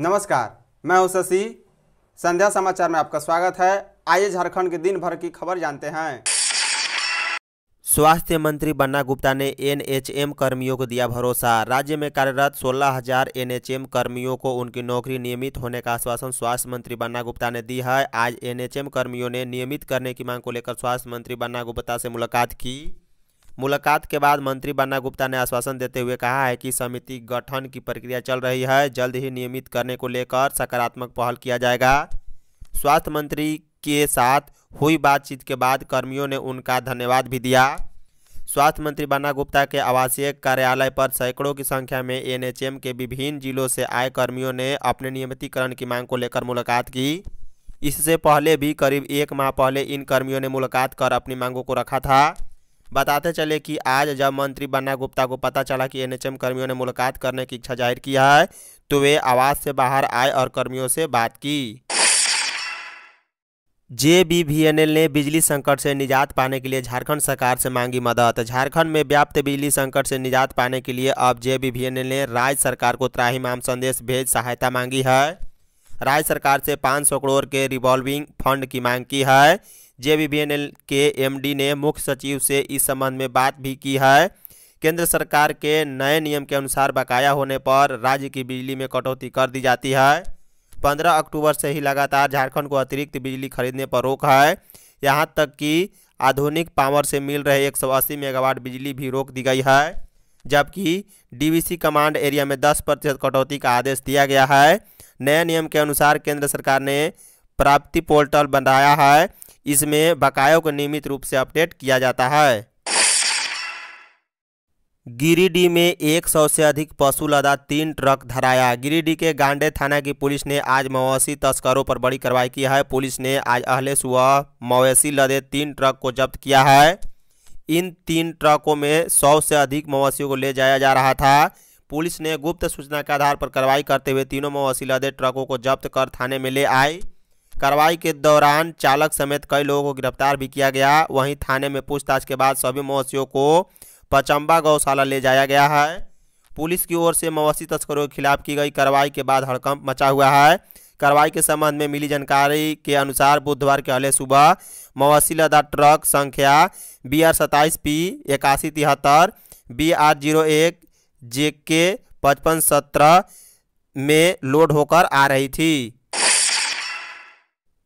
नमस्कार मैं हूं शशि संध्या समाचार में आपका स्वागत है आइए झारखंड के दिन भर की खबर जानते हैं स्वास्थ्य मंत्री बन्ना गुप्ता ने एनएचएम कर्मियों को दिया भरोसा राज्य में कार्यरत 16,000 एनएचएम कर्मियों को उनकी नौकरी नियमित होने का आश्वासन स्वास्थ्य मंत्री बन्ना गुप्ता ने दी है आज एनएचएम कर्मियों ने नियमित करने की मांग को लेकर स्वास्थ्य मंत्री बन्ना गुप्ता से मुलाकात की मुलाकात के बाद मंत्री बन्ना गुप्ता ने आश्वासन देते हुए कहा है कि समिति गठन की प्रक्रिया चल रही है जल्द ही नियमित करने को लेकर सकारात्मक पहल किया जाएगा स्वास्थ्य मंत्री के साथ हुई बातचीत के बाद कर्मियों ने उनका धन्यवाद भी दिया स्वास्थ्य मंत्री बन्ना गुप्ता के आवासीय कार्यालय पर सैकड़ों की संख्या में एन के विभिन्न जिलों से आए कर्मियों ने अपने नियमितीकरण की मांग को लेकर मुलाकात की इससे पहले भी करीब एक माह पहले इन कर्मियों ने मुलाकात कर अपनी मांगों को रखा था बताते चले कि आज जब मंत्री बन्ना गुप्ता को पता चला कि एनएचएम कर्मियों ने मुलाकात करने की इच्छा जाहिर किया है तो वे आवास से बाहर आए और कर्मियों से बात की जेबीवीएनएल ने बिजली संकट से निजात पाने के लिए झारखंड सरकार से मांगी मदद झारखंड में व्याप्त बिजली संकट से निजात पाने के लिए अब जेबीवीएनएल ने राज्य सरकार को त्राहीमाम संदेश भेज सहायता मांगी है राज्य सरकार से 500 करोड़ के रिवॉल्विंग फंड की मांग की है एल के एमडी ने मुख्य सचिव से इस संबंध में बात भी की है केंद्र सरकार के नए नियम के अनुसार बकाया होने पर राज्य की बिजली में कटौती कर दी जाती है पंद्रह अक्टूबर से ही लगातार झारखंड को अतिरिक्त बिजली खरीदने पर रोक है यहाँ तक कि आधुनिक पावर से मिल रहे एक मेगावाट बिजली भी रोक दी गई है जबकि डीवीसी कमांड एरिया में 10 प्रतिशत कटौती का आदेश दिया गया है नए नियम के अनुसार केंद्र सरकार ने प्राप्ति पोर्टल बनाया है इसमें बकायों को नियमित रूप से अपडेट किया जाता है गिरिडीह में 100 से अधिक पशु लदा तीन ट्रक धराया गिरिडीह के गांडे थाना की पुलिस ने आज मवेशी तस्करों पर बड़ी कार्रवाई की है पुलिस ने आज अहले सुबह मवेशी लदे तीन ट्रक को जब्त किया है इन तीन ट्रकों में 100 से अधिक मवेशियों को ले जाया जा रहा था पुलिस ने गुप्त सूचना के आधार पर कार्रवाई करते हुए तीनों मवेशी लदे ट्रकों को जब्त कर थाने में ले आई कार्रवाई के दौरान चालक समेत कई लोगों को गिरफ्तार भी किया गया वहीं थाने में पूछताछ के बाद सभी मवेशियों को पचम्बा गौशाला ले जाया गया है पुलिस की ओर से मवेशी तस्करों के खिलाफ की गई कार्रवाई के बाद हड़कंप मचा हुआ है कार्रवाई के संबंध में मिली जानकारी के अनुसार बुधवार के अले सुबह मवेशी लदा ट्रक संख्या बी आर सत्ताईस पी इक्यासी तिहत्तर बी आर जीरो एक जे के पचपन सत्रह में लोड होकर आ रही थी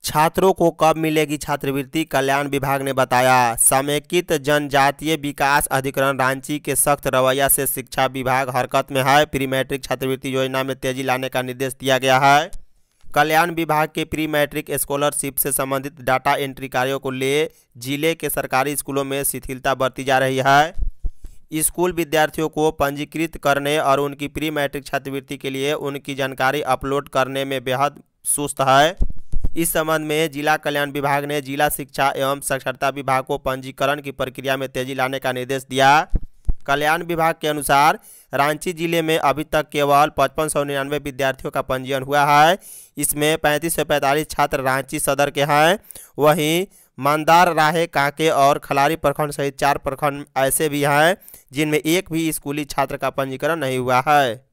छात्रों को कब मिलेगी छात्रवृत्ति कल्याण विभाग ने बताया समेकित जनजातीय विकास अधिकरण रांची के सख्त रवैया से शिक्षा विभाग हरकत में है प्री मैट्रिक छात्रवृत्ति योजना में तेजी लाने का निर्देश दिया गया है कल्याण विभाग के प्री मैट्रिक स्कॉलरशिप से संबंधित डाटा एंट्री कार्यों को ले जिले के सरकारी स्कूलों में शिथिलता बरती जा रही है स्कूल विद्यार्थियों को पंजीकृत करने और उनकी प्री मैट्रिक छात्रवृत्ति के लिए उनकी जानकारी अपलोड करने में बेहद सुस्त है इस संबंध में जिला कल्याण विभाग ने जिला शिक्षा एवं साक्षरता विभाग को पंजीकरण की प्रक्रिया में तेजी लाने का निर्देश दिया कल्याण विभाग के अनुसार रांची जिले में अभी तक केवल पचपन सौ निन्यानवे विद्यार्थियों का पंजीयन हुआ है इसमें पैंतीस सौ पैंतालीस छात्र रांची सदर के हैं वहीं मानदार राहे कांके और खलारी प्रखंड सहित चार प्रखंड ऐसे भी हैं जिनमें एक भी स्कूली छात्र का पंजीकरण नहीं हुआ है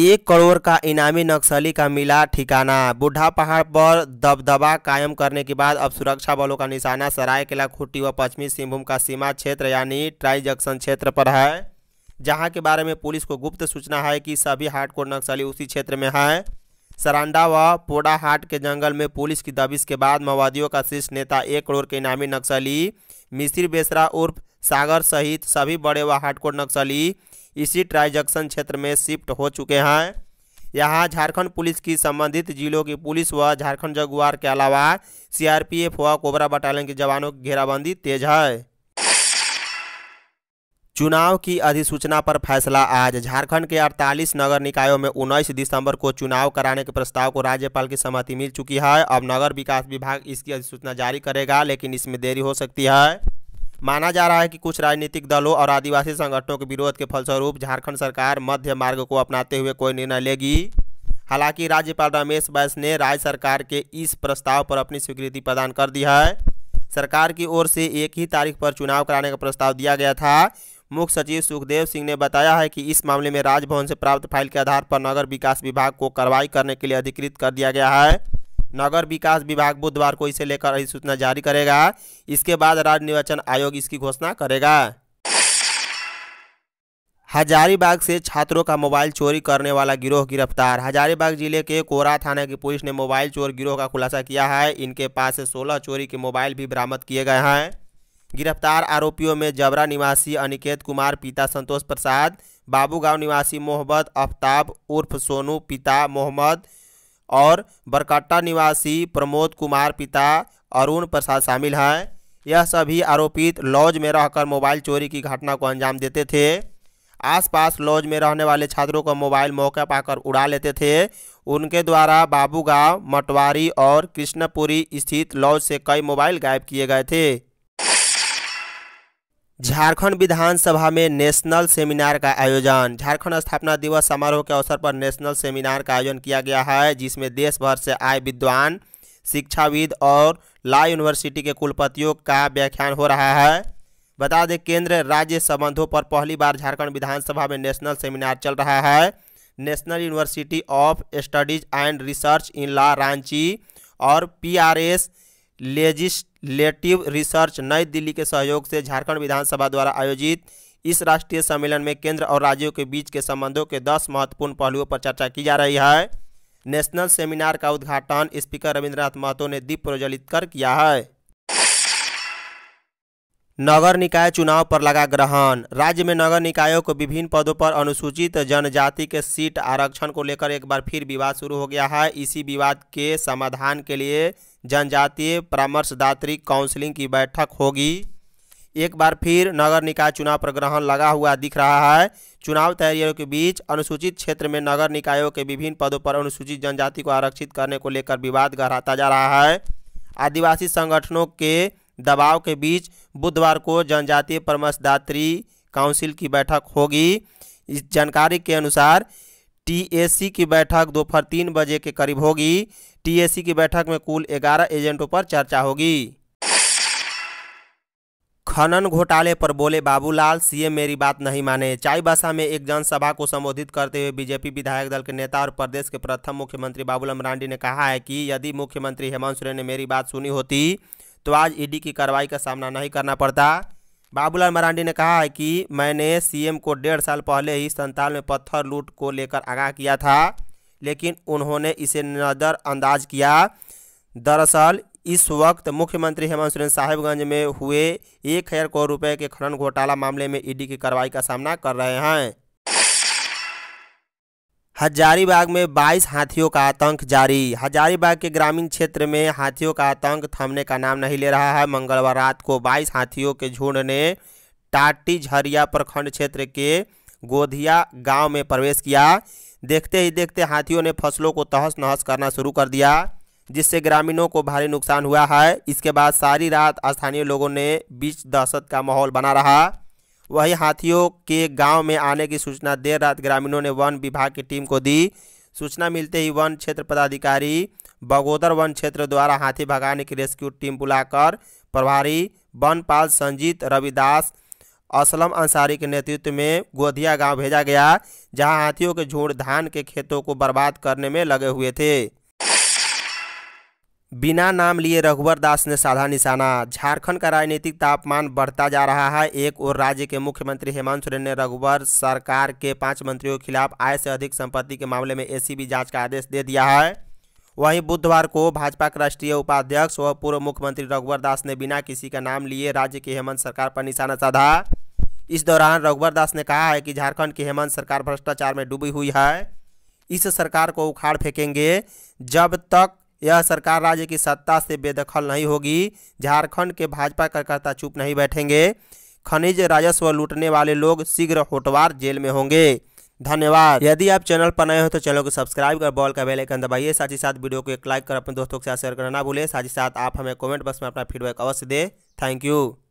एक करोड़ का इनामी नक्सली का मिला ठिकाना बुढ़ा पहाड़ पर दबदबा कायम करने के बाद अब सुरक्षा बलों का निशाना सरायकेला खुट्टी व पश्चिमी सिंहभूम का सीमा क्षेत्र यानी ट्राई जंक्शन क्षेत्र पर है जहां के बारे में पुलिस को गुप्त सूचना है कि सभी हार्डकोर नक्सली उसी क्षेत्र में है सरांडा व पोड़ाहाट के जंगल में पुलिस की दबिश के बाद माओवादियों का शीर्ष नेता एक करोड़ के इनामी नक्सली मिश्री बेसरा उर्फ सागर सहित सभी बड़े व हार्डकोर नक्सली इसी ट्राइजक्शन क्षेत्र में शिफ्ट हो चुके हैं यहाँ झारखंड पुलिस की संबंधित जिलों की पुलिस व झारखंड जगुआर के अलावा सीआरपीएफ व कोबरा बटालियन के जवानों की घेराबंदी तेज है चुनाव की अधिसूचना पर फैसला आज झारखंड के 48 नगर निकायों में 19 दिसंबर को चुनाव कराने के प्रस्ताव को राज्यपाल की सहमति मिल चुकी है अब नगर विकास विभाग इसकी अधिसूचना जारी करेगा लेकिन इसमें देरी हो सकती है माना जा रहा है कि कुछ राजनीतिक दलों और आदिवासी संगठनों के विरोध के फलस्वरूप झारखंड सरकार मध्य मार्ग को अपनाते हुए कोई निर्णय लेगी हालांकि राज्यपाल रमेश बैस ने राज्य सरकार के इस प्रस्ताव पर अपनी स्वीकृति प्रदान कर दी है सरकार की ओर से एक ही तारीख पर चुनाव कराने का प्रस्ताव दिया गया था मुख्य सचिव सुखदेव सिंह ने बताया है कि इस मामले में राजभवन से प्राप्त फाइल के आधार पर नगर विकास विभाग को कार्रवाई करने के लिए अधिकृत कर दिया गया है नगर विकास विभाग बुधवार को इसे लेकर अधिसूचना जारी करेगा इसके बाद राज्य निर्वाचन आयोग इसकी घोषणा करेगा हजारीबाग से छात्रों का मोबाइल चोरी करने वाला गिरोह गिरफ्तार हजारीबाग जिले के कोरा थाना की पुलिस ने मोबाइल चोर गिरोह का खुलासा किया है इनके पास से सोलह चोरी के मोबाइल भी बरामद किए गए हैं गिरफ्तार आरोपियों में जबरा निवासी अनिकेत कुमार पिता संतोष प्रसाद बाबूगांव निवासी मोहम्मद अफ्ताब उर्फ सोनू पिता मोहम्मद और बरकट्टा निवासी प्रमोद कुमार पिता अरुण प्रसाद शामिल हैं यह सभी आरोपित लॉज में रहकर मोबाइल चोरी की घटना को अंजाम देते थे आसपास लॉज में रहने वाले छात्रों का मोबाइल मौके पाकर उड़ा लेते थे उनके द्वारा बाबूगांव मटवारी और कृष्णपुरी स्थित लॉज से कई मोबाइल गायब किए गए थे झारखंड विधानसभा में नेशनल सेमिनार का आयोजन झारखंड स्थापना दिवस समारोह के अवसर पर नेशनल सेमिनार का आयोजन किया गया है जिसमें देश भर से आए विद्वान शिक्षाविद और ला यूनिवर्सिटी के कुलपतियों का व्याख्यान हो रहा है बता दें केंद्र राज्य संबंधों पर पहली बार झारखंड विधानसभा में नेशनल सेमिनार चल रहा है National University of Studies and Research in Law Ranchi और पी आर लेजिस्लेटिव रिसर्च नई दिल्ली के सहयोग से झारखंड विधानसभा द्वारा आयोजित इस राष्ट्रीय सम्मेलन में केंद्र और राज्यों के बीच के संबंधों के दस महत्वपूर्ण पहलुओं पर चर्चा की जा रही है नेशनल सेमिनार का उद्घाटन स्पीकर रविन्द्रनाथ महतो ने दीप प्रज्वलित कर किया है नगर निकाय चुनाव पर लगा ग्रहण राज्य में नगर निकायों को विभिन्न पदों पर अनुसूचित जनजाति के सीट आरक्षण को लेकर एक बार फिर विवाद शुरू हो गया है इसी विवाद के समाधान के लिए जनजातीय परामर्शदात्री काउंसिलिंग की बैठक होगी एक बार फिर नगर निकाय चुनाव पर ग्रहण लगा हुआ दिख रहा है चुनाव तैयारियों के बीच अनुसूचित क्षेत्र में नगर निकायों के विभिन्न पदों पर अनुसूचित जनजाति को आरक्षित करने को लेकर विवाद गहराता जा रहा है आदिवासी संगठनों के दबाव के बीच बुधवार को जनजातीय परामर्शदात्री काउंसिल की बैठक होगी इस जानकारी के अनुसार टीएसी की बैठक दोपहर तीन बजे के करीब होगी टीएसी की बैठक में कुल ग्यारह एजेंटों पर चर्चा होगी खनन घोटाले पर बोले बाबूलाल सीएम मेरी बात नहीं माने चाईबासा में एक जनसभा को संबोधित करते हुए बीजेपी विधायक दल के नेता और प्रदेश के प्रथम मुख्यमंत्री बाबूलाल मरांडी ने कहा है कि यदि मुख्यमंत्री हेमंत सोरेन ने मेरी बात सुनी होती तो आज ईडी e की कार्रवाई का सामना नहीं करना पड़ता बाबूलाल मरांडी ने कहा है कि मैंने सीएम को डेढ़ साल पहले ही संताल में पत्थर लूट को लेकर आगाह किया था लेकिन उन्होंने इसे नज़रअंदाज किया दरअसल इस वक्त मुख्यमंत्री हेमंत सोरेन साहेबगंज में हुए एक हज़ार करोड़ रुपये के खनन घोटाला मामले में ईडी e की कार्रवाई का सामना कर रहे हैं हजारीबाग में 22 हाथियों का आतंक जारी हजारीबाग के ग्रामीण क्षेत्र में हाथियों का आतंक थमने का नाम नहीं ले रहा है मंगलवार रात को 22 हाथियों के झुंड ने टाटी झरिया प्रखंड क्षेत्र के गोधिया गांव में प्रवेश किया देखते ही देखते हाथियों ने फसलों को तहस नहस करना शुरू कर दिया जिससे ग्रामीणों को भारी नुकसान हुआ है इसके बाद सारी रात स्थानीय लोगों ने बीच दहशत का माहौल बना रहा वही हाथियों के गांव में आने की सूचना देर रात ग्रामीणों ने वन विभाग की टीम को दी सूचना मिलते ही वन क्षेत्र पदाधिकारी बगोदर वन क्षेत्र द्वारा हाथी भगाने की रेस्क्यू टीम बुलाकर प्रभारी वनपाल संजीत रविदास असलम अंसारी के नेतृत्व में गोधिया गांव भेजा गया जहां हाथियों के झुंड धान के खेतों को बर्बाद करने में लगे हुए थे बिना नाम लिए रघुवर दास ने साधा निशाना झारखंड का राजनीतिक तापमान बढ़ता जा रहा है एक और राज्य के मुख्यमंत्री हेमंत सोरेन ने रघुवर सरकार के पांच मंत्रियों के खिलाफ आय से अधिक संपत्ति के मामले में एसीबी जांच का आदेश दे दिया है वहीं बुधवार को भाजपा के राष्ट्रीय उपाध्यक्ष व पूर्व मुख्यमंत्री रघुवर दास ने बिना किसी का नाम लिए राज्य की हेमंत सरकार पर निशाना साधा इस दौरान रघुवर दास ने कहा है कि झारखंड की हेमंत सरकार भ्रष्टाचार में डूबी हुई है इस सरकार को उखाड़ फेंकेंगे जब तक यह सरकार राज्य की सत्ता से बेदखल नहीं होगी झारखंड के भाजपा कार्यकर्ता चुप नहीं बैठेंगे खनिज राजस्व लूटने वाले लोग शीघ्र होटवार जेल में होंगे धन्यवाद यदि आप चैनल पर नए हो तो चैनल को सब्सक्राइब कर बॉल का बेल दबाइए साथ ही साथ वीडियो को एक लाइक कर अपने दोस्तों के साथ शेयर करना ना भूलें साथ ही साथ आप हमें कमेंट बॉक्स में अपना फीडबैक अवश्य दें थैंक यू